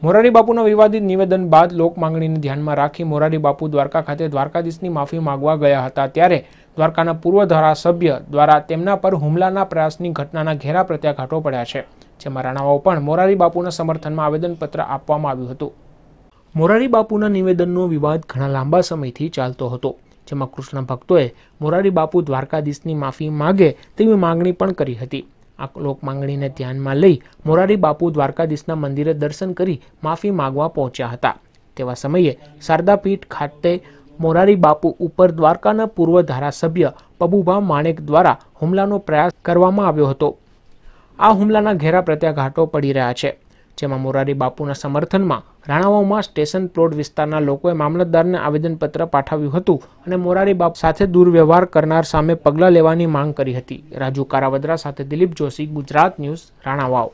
મોરારી બાપુના વિવાદિત નિવેદન બાદ લોક માંગણીને ધ્યાનમાં રાખી મોરારી બાપુ દ્વારકા ખાતે દ્વારકાધીશની માફી માગવા ગયા હતા ત્યારે દ્વારકાના પૂર્વ ધારાસભ્ય દ્વારા તેમના પર હુમલાના પ્રયાસની ઘટનાના ઘેરા પ્રત્યાઘાટો પડ્યા છે જેમાં રાણાઓ પણ મોરારી બાપુના સમર્થનમાં આવેદનપત્ર આપવામાં આવ્યું હતું મોરારી બાપુના નિવેદનનો વિવાદ ઘણા લાંબા સમયથી ચાલતો હતો જેમાં કૃષ્ણ ભક્તોએ મોરારી બાપુ દ્વારકાધીશની માફી માગે તેવી માંગણી પણ કરી હતી આ લોક માંગણીને ધ્યાનમાં લઈ મોરારી બાપુ દ્વારકાધીશના મંદિરે દર્શન કરી માફી માગવા પહોંચ્યા હતા તેવા સમયે શારદાપીઠ ખાતે મોરારી બાપુ ઉપર દ્વારકાના પૂર્વ ધારાસભ્ય પબુભા માણેક દ્વારા હુમલાનો પ્રયાસ કરવામાં આવ્યો હતો આ હુમલાના ઘેરા પ્રત્યાઘાતો પડી રહ્યા છે જેમાં મોરારી બાપુના સમર્થનમાં રાણાવાવમાં સ્ટેશન પ્લોટ વિસ્તારના લોકોએ મામલતદારને આવેદનપત્ર પાઠવ્યું હતું અને મોરારી બાપ સાથે દુર્વ્યવહાર કરનાર સામે પગલાં લેવાની માંગ કરી હતી રાજુ કારાવદ્રા સાથે દિલીપ જોશી ગુજરાત ન્યૂઝ રાણાવાવ